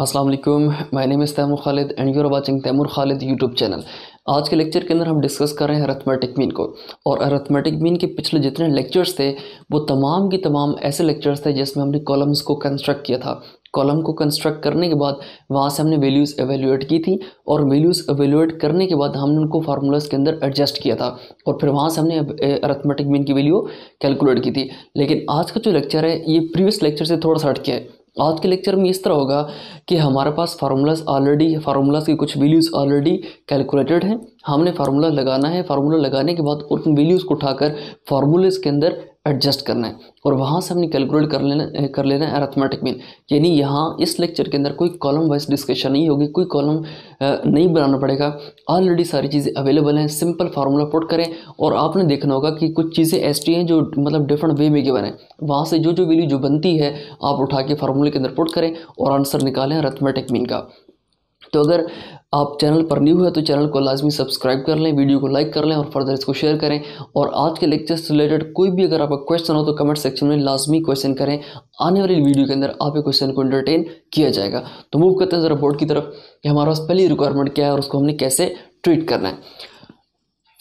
Aslam my name is Taimur Khalid and you're watching Taimur Khalid YouTube channel आज के lecture के अंदर हम डिस्कस कर रहे हैं अरथमेटिक मीन को और अरथमेटिक मीन के पिछले जितने लेक्चर्स थे वो तमाम की तमाम ऐसे लेक्चर्स थे जिसमें हमने कॉलम्स को कंस्ट्रक्ट किया था कॉलम को कंस्ट्रक्ट करने के बाद वहाँ से हमने वैल्यूज़ एवेल्यूएट की थी और वैल्यूज़ एवेल्यूएट करने के बाद हमने उनको फार्मूलाज के अंदर एडजस्ट किया था और फिर वहाँ से हमने अरथमेटिक मीन की वैल्यू कैलकुलेट की थी लेकिन आज का जो लेक्चर है ये प्रीवियस लेक्चर से थोड़ा सा गया है आज के लेक्चर में इस तरह होगा कि हमारे पास फार्मूलाज ऑलरेडी फार्मूलाज के कुछ वैल्यूज़ ऑलरेडी कैलकुलेटेड हैं हमने फार्मूला लगाना है फार्मूला लगाने के बाद उन वैल्यूज़ को उठाकर फार्मूलेज के अंदर एडजस्ट करना है और वहाँ से हमने कैलकुलेट कर लेना कर लेना है अरथमेटिक मीन यानी यहाँ इस लेक्चर के अंदर कोई कॉलम वाइज डिस्कशन नहीं होगी कोई कॉलम नहीं बनाना पड़ेगा ऑलरेडी सारी चीज़ें अवेलेबल हैं सिंपल फार्मूला पुट करें और आपने देखना होगा कि कुछ चीज़ें एस हैं जो मतलब डिफरेंट वे में गिवन है वहाँ से जो जो वैल्यू जो बनती है आप उठा के फार्मूले के अंदर पुट करें और आंसर निकालें अरथमेटिक मीन का तो अगर आप चैनल पर न्यू है तो चैनल को लाजमी सब्सक्राइब कर लें वीडियो को लाइक कर लें और फर्दर इसको शेयर करें और आज के लेक्चर से रिलेटेड कोई भी अगर आपका क्वेश्चन हो तो कमेंट सेक्शन में लाजमी क्वेश्चन करें आने वाली वीडियो के अंदर आपके क्वेश्चन को एंटरटेन किया जाएगा तो मूव करते हैं ज़रा बोर्ड की तरफ कि हमारे पास पहली रिक्वायरमेंट क्या है और उसको हमने कैसे ट्रीट करना है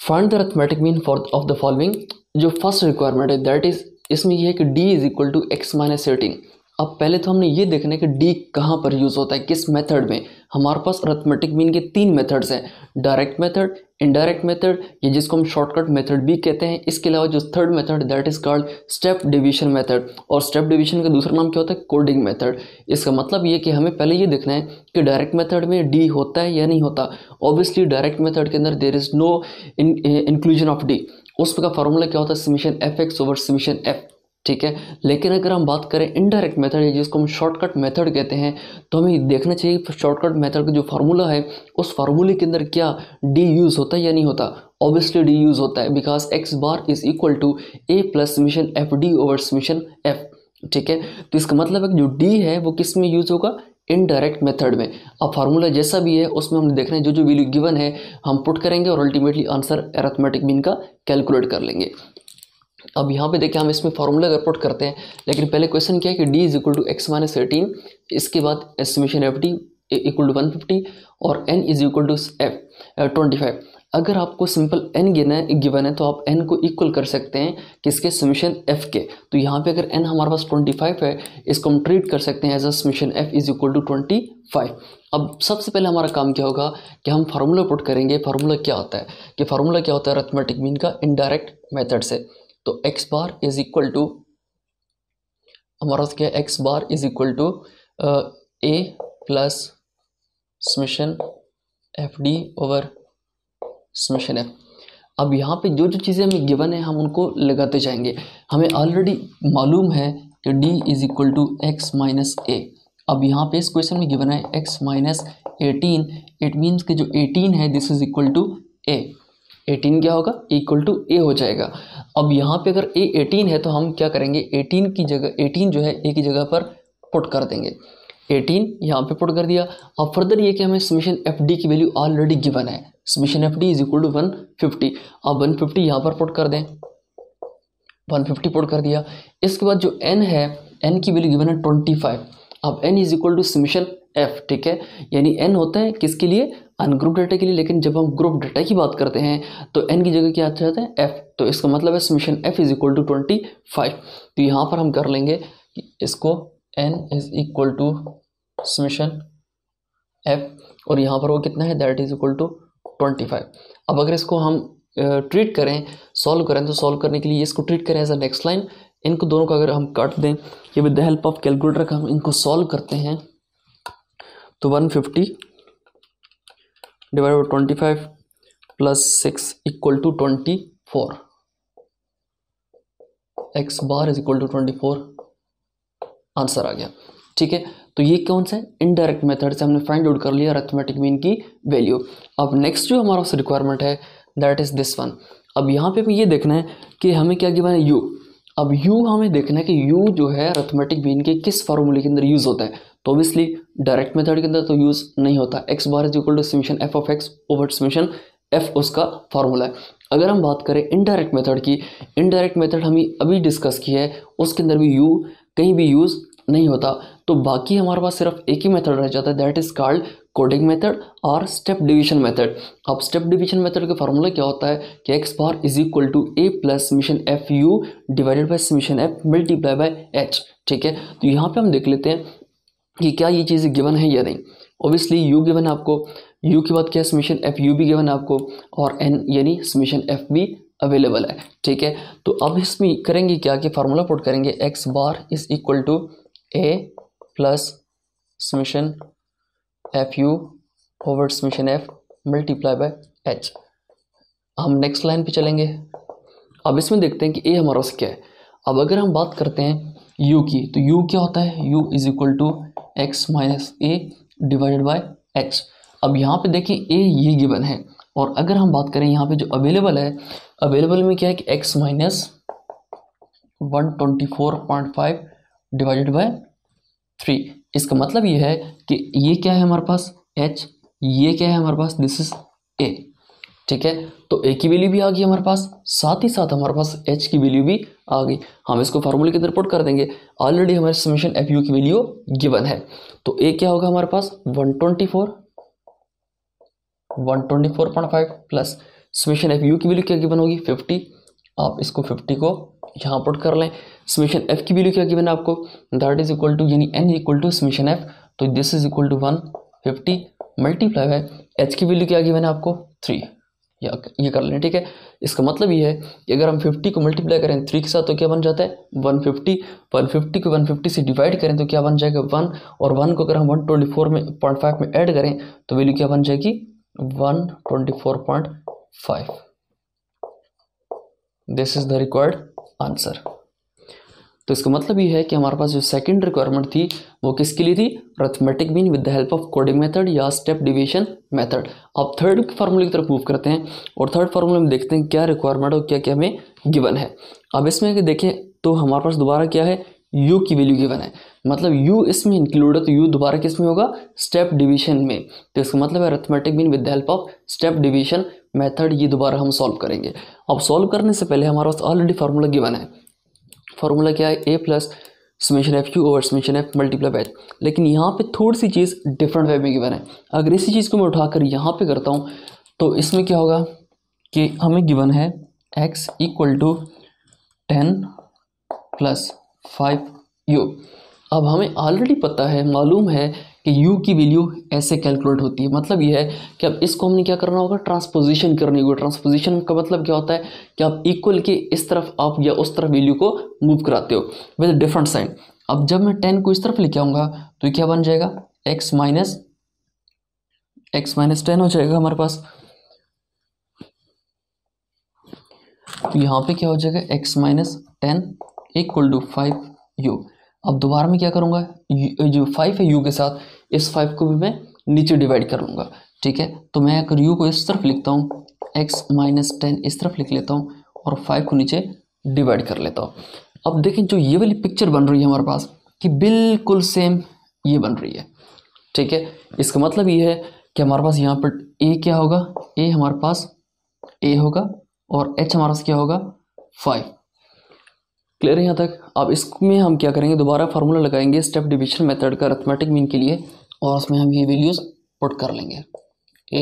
find the arithmetic mean for of the following जो फर्स्ट रिक्वायरमेंट है दैट इज़ इसमें यह है कि D is equal to X minus eighteen अब पहले तो हमने ये देखना है कि डी कहाँ पर यूज़ होता है किस मेथड में हमारे पास अर्थमेटिक मीन के तीन मेथड्स हैं डायरेक्ट मेथड इनडायरेक्ट मेथड या जिसको हम शॉर्टकट मेथड भी कहते हैं इसके अलावा जो third method that is called step division method और स्टेप डिवीजन का दूसरा नाम क्या होता है कोडिंग मेथड इसका मतलब ये कि हमें पहले ये देखना है कि डायरेक्ट मेथड में डी होता है या नहीं होता ऑब्वियसली डायरेक्ट मेथड के अंदर there is no inclusion of D उसका फार्मूला क्या होता है summation F X over summation F ठीक है लेकिन अगर हम बात करें इनडायरेक्ट मेथड या जिसको हम शॉर्टकट मेथड कहते हैं तो हमें देखना चाहिए शॉर्टकट मेथड का जो फार्मूला है उस फार्मूले के अंदर क्या डी यूज़ होता है या नहीं होता ऑब्वियसली डी यूज़ होता है because X bar is equal to A plus summation F D over summation F ठीक है तो इसका मतलब है कि जो डी है वो किस में यूज़ होगा इनडायरेक्ट मेथड में अब फार्मूला जैसा भी है उसमें हम देख रहे हैं जो जो वैल्यू गिवन है हम पुट करेंगे और अल्टीमेटली आंसर एरथमेटिक मीन का कैलकुलेट कर लेंगे अब यहाँ पे देखिए हम इसमें फार्मूला रिपोर्ट करते हैं लेकिन पहले क्वेश्चन क्या है कि D is equal to X minus eighteen इसके बाद summation F D equal to one fifty और N is equal to F twenty five अगर आपको सिंपल एन गिना है गिवन है तो आप एन को इक्वल कर सकते हैं किसके समीशन एफ के तो यहाँ पे अगर एन हमारे पास ट्वेंटी फाइव है इसको हम ट्रीट कर सकते हैं as a summation F is equal to twenty five अब सबसे पहले हमारा काम क्या होगा कि हम फार्मूला पुट करेंगे फार्मूला क्या होता है कि फार्मूला क्या होता है अर्थमेटिक मीन का इनडायरेक्ट मेथड से तो X bar is equal to हमारा क्या X bar is equal to A plus summation F D over summation F अब यहाँ पे जो जो चीज़ें हमें गिवन है हम उनको लगाते जाएंगे हमें ऑलरेडी मालूम है कि D is equal to X minus A अब यहाँ पे इस क्वेश्चन में गिवन है X minus eighteen it means के जो एटीन है this is equal to A eighteen क्या होगा इक्वल टू ए हो जाएगा अब यहाँ पे अगर ए एटीन है तो हम क्या करेंगे 18 की जगह 18 जो है ए की जगह पर पुट कर देंगे 18 यहाँ पे पुट कर दिया अब फर्दर ये कि हमें समिशन एफ डी की वैल्यू ऑलरेडी गिवन है summation F D is equal to one fifty अब वन फिफ्टी यहाँ पर पुट कर दें वन फिफ्टी पुट कर दिया इसके बाद जो एन है एन की वैल्यू गिवन है ट्वेंटी फाइव अब N is equal to summation F ठीक है यानी एन होता है किसके लिए अनग्रुप डाटा के लिए लेकिन जब हम ग्रुप डाटा की बात करते हैं तो एन की जगह क्या अच्छा जाता है एफ तो इसका मतलब है summation F is equal to twenty five तो यहाँ पर हम कर लेंगे कि इसको N is equal to summation F और यहाँ पर वो कितना है that is equal to twenty five अब अगर इसको हम ट्रीट करें सॉल्व करें तो सॉल्व करने के लिए इसको ट्रीट करें एज अ नेक्स्ट लाइन इनको दोनों को अगर हम काट दें या with the help of calculator का हम इनको सॉल्व करते हैं तो one fifty divide by twenty five plus six equal to twenty four X bar is equal to twenty four answer आ गया ठीक है तो ये कौन सा है इनडायरेक्ट मेथड से हमने फाइंड आउट कर लिया अरेथमेटिक मीन की वैल्यू अब नेक्स्ट जो हमारा रिक्वायरमेंट है दैट इज़ दिस वन अब यहाँ पे भी ये देखना है कि हमें क्या गिवन यू अब यू हमें देखना है कि यू जो है अरेथमेटिक मीन के किस फार्मूले के अंदर यूज़ होता है तो ऑब्वियसली डायरेक्ट मेथड के अंदर तो यूज़ नहीं होता X bar is equal to summation F of X over summation F उसका फार्मूला है अगर हम बात करें इनडायरेक्ट मेथड की इनडायरेक्ट मेथड हमें अभी डिस्कस की है उसके अंदर भी यू कहीं भी यूज़ नहीं होता तो बाकी हमारे पास सिर्फ एक ही मेथड रह जाता है that is called coding method और स्टेप डिवीजन मेथड अब स्टेप डिवीजन मेथड का फार्मूला क्या होता है कि X bar is equal to A plus summation F U divided by summation F multiply by H ठीक है तो यहाँ पे हम देख लेते हैं कि क्या ये चीज़ें गिवन है या नहीं ओबियसली यू गिवन आपको यू के बाद क्या समीशन एफ यू भी गिवन आपको और एन यानी समीशन एफ भी अवेलेबल है ठीक है तो अब इसमें करेंगे क्या कि फार्मूला पुट करेंगे X bar is equal to A plus summation F U over summation F multiply by H हम नेक्स्ट लाइन पे चलेंगे अब इसमें देखते हैं कि ए हमारा क्या है अब अगर हम बात करते हैं यू की तो यू क्या होता है U is equal to X minus A divided by X अब यहाँ पे देखें ए ये गिवन है और अगर हम बात करें यहाँ पे जो अवेलेबल है अवेलेबल में क्या है कि X minus one twenty four point five divided by three इसका मतलब ये है कि ये क्या है हमारे पास एच ये क्या है हमारे पास दिस इज ए ठीक है तो ए की वैल्यू भी आ गई हमारे पास साथ ही साथ हमारे पास एच की वैल्यू भी आ गई हम इसको फार्मूले के अंदर पुट कर देंगे ऑलरेडी हमारे समीशन एफ यू की वैल्यू गिवन है तो ए क्या होगा हमारे पास one twenty four one twenty four point five plus summation F U की वैल्यू क्या गिवन होगी फिफ्टी आप इसको फिफ्टी को यहाँ पुट कर लें समीशन एफ की वैल्यू क्या गिवन है आपको दैट इज इक्वल टू यानी N equal to summation F तो this is equal to one fifty multiply है एच की वैल्यू क्या गिवन है आपको थ्री या ये कर लें ठीक है इसका मतलब ये है कि अगर हम 50 को मल्टीप्लाई करें थ्री के साथ तो क्या बन जाता है 150 150 को 150 से डिवाइड करें तो क्या बन जाएगा वन और वन को अगर हम 124 में पॉइंट फाइव में ऐड करें तो वैल्यू क्या बन जाएगी 124.5 this is the required answer तो इसका मतलब ये है कि हमारे पास जो सेकंड रिक्वायरमेंट थी वो किसके लिए थी arithmetic mean with the help of coding method या स्टेप डिवीजन मेथड अब थर्ड फार्मूले की तरफ मूव करते हैं और थर्ड फार्मूले में देखते हैं क्या रिक्वायरमेंट और क्या क्या हमें गिवन है अब इसमें देखें तो हमारे पास दोबारा क्या है यू की वैल्यू गिवन है मतलब यू इसमें इंक्लूड है तो यू दोबारा किस में होगा स्टेप डिवीजन में तो इसका मतलब है arithmetic mean with the help of step division method ये दोबारा हम सॉल्व करेंगे अब सॉल्व करने से पहले हमारे पास ऑलरेडी फार्मूला गिवन है फार्मूला क्या है A plus summation F Q over summation F multiply by लेकिन यहाँ पे थोड़ी सी चीज़ डिफरेंट वे में गिवन है अगर इसी चीज़ को मैं उठाकर यहाँ पे करता हूँ तो इसमें क्या होगा कि हमें गिवन है X equal to ten plus five U अब हमें ऑलरेडी पता है मालूम है कि u की वैल्यू ऐसे कैलकुलेट होती है मतलब ये है कि अब इसको हमने क्या करना होगा ट्रांसपोजिशन करनी होगी ट्रांसपोजिशन का मतलब क्या होता है कि आप इक्वल के इस तरफ आप या उस तरफ वैल्यू को मूव कराते हो विद डिफरेंट साइन अब जब मैं टेन को इस तरफ लेके आऊँगा तो क्या बन जाएगा X minus X minus ten हो जाएगा हमारे पास तो यहाँ पे क्या हो जाएगा X minus ten equal to five U अब दोबारा मैं क्या करूँगा जो फाइव है यू के साथ इस फाइव को भी मैं नीचे डिवाइड कर लूँगा ठीक है तो मैं अगर यू को इस तरफ लिखता हूँ एक्स माइनस टेन इस तरफ लिख लेता हूँ और फाइव को नीचे डिवाइड कर लेता हूँ अब देखें जो ये वाली पिक्चर बन रही है हमारे पास कि बिल्कुल सेम ये बन रही है ठीक है इसका मतलब ये है कि हमारे पास यहाँ पर ए क्या होगा ए हमारे पास ए होगा और एच हमारे पास क्या होगा फाइव क्लियर यहाँ तक अब इसमें हम क्या करेंगे दोबारा फार्मूला लगाएंगे स्टेप डिविजन मेथड का अर्थमेटिक मीन के लिए और उसमें हम ये वैल्यूज पुट कर लेंगे ए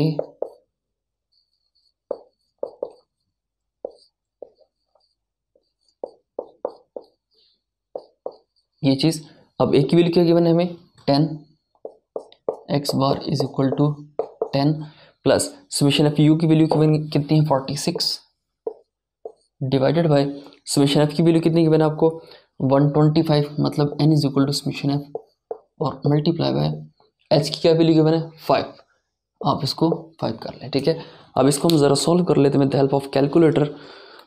ये चीज़ अब ए की वैल्यू क्या गिवन है हमें ten X bar is equal to ten plus summation of U की वैल्यू कितनी है forty six divided by summation F की वैल्यू कितनी की मैंने आपको 125 मतलब N is equal to summation F और मल्टीप्लाई बाय एच की क्या वैल्यू की मैंने फाइव आप इसको फाइव कर लें ठीक है अब इसको हम ज़रा सॉल्व कर लेते हैं विद हेल्प ऑफ कैलकुलेटर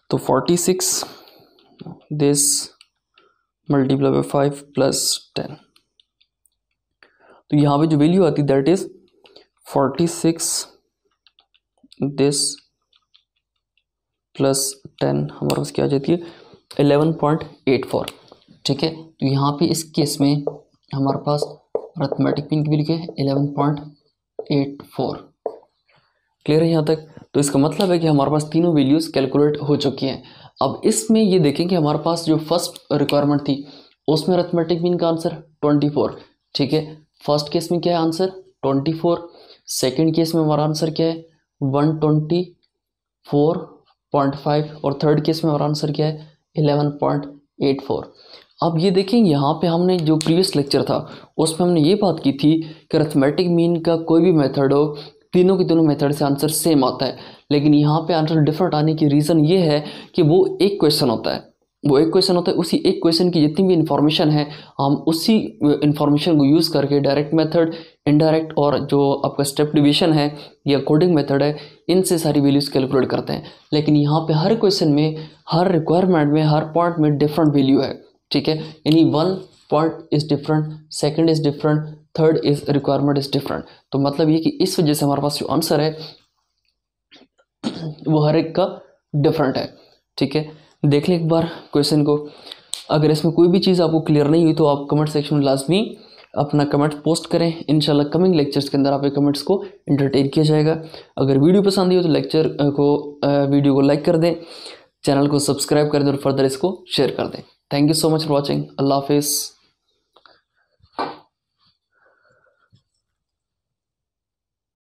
तो forty six this multiply by five plus ten तो यहाँ पे जो वैल्यू आती that is forty six this plus ten हमारे पास क्या आ जाती है एलेवन पॉइंट एट फोर ठीक है तो यहाँ पे इस केस में हमारे पास अर्थमेटिक पिन की भी लिखे eleven point eight four clear है यहाँ तक तो इसका मतलब है कि हमारे पास तीनों वैल्यूज़ कैलकुलेट हो चुकी हैं अब इसमें ये देखें कि हमारे पास जो फर्स्ट रिक्वायरमेंट थी उसमें अर्थमेटिक मीन का आंसर ट्वेंटी फोर ठीक है फर्स्ट केस में क्या है answer twenty four second case में हमारा आंसर क्या है one twenty four point five और थर्ड केस में हमारा आंसर क्या है एलेवन पॉइंट एट फोर अब ये देखें यहाँ पे हमने जो प्रीवियस लेक्चर था उसमें हमने ये बात की थी कि अर्थमेटिक मीन का कोई भी मेथड हो तीनों के दोनों मेथड से आंसर सेम आता है लेकिन यहाँ पे आंसर डिफरेंट आने की रीज़न ये है कि वो एक क्वेश्चन होता है वो एक क्वेश्चन होता है उसी एक क्वेश्चन की जितनी भी इन्फॉर्मेशन है हम उसी इन्फॉर्मेशन को यूज़ करके डायरेक्ट मेथड इनडायरेक्ट और जो आपका स्टेप डिवीजन है या कोडिंग मेथड है इनसे सारी वैल्यूज़ कैलकुलेट करते हैं लेकिन यहाँ पे हर क्वेश्चन में हर रिक्वायरमेंट में हर पॉइंट में डिफरेंट वैल्यू है ठीक है यानी one point is different second is different third is requirement is different तो मतलब ये कि इस वजह से हमारे पास जो आंसर है वो हर एक का डिफरेंट है ठीक है देख लें एक बार क्वेश्चन को अगर इसमें कोई भी चीज़ आपको क्लियर नहीं हुई तो आप कमेंट सेक्शन में लाजमी अपना कमेंट पोस्ट करें इन कमिंग लेक्चर्स के अंदर आपके कमेंट्स को एंटरटेन किया जाएगा अगर वीडियो पसंद आई हो तो लेक्चर को वीडियो को लाइक कर दें चैनल को सब्सक्राइब कर दें और फर्दर इसको शेयर कर दें thank you so much for watching अल्लाह हाफिज़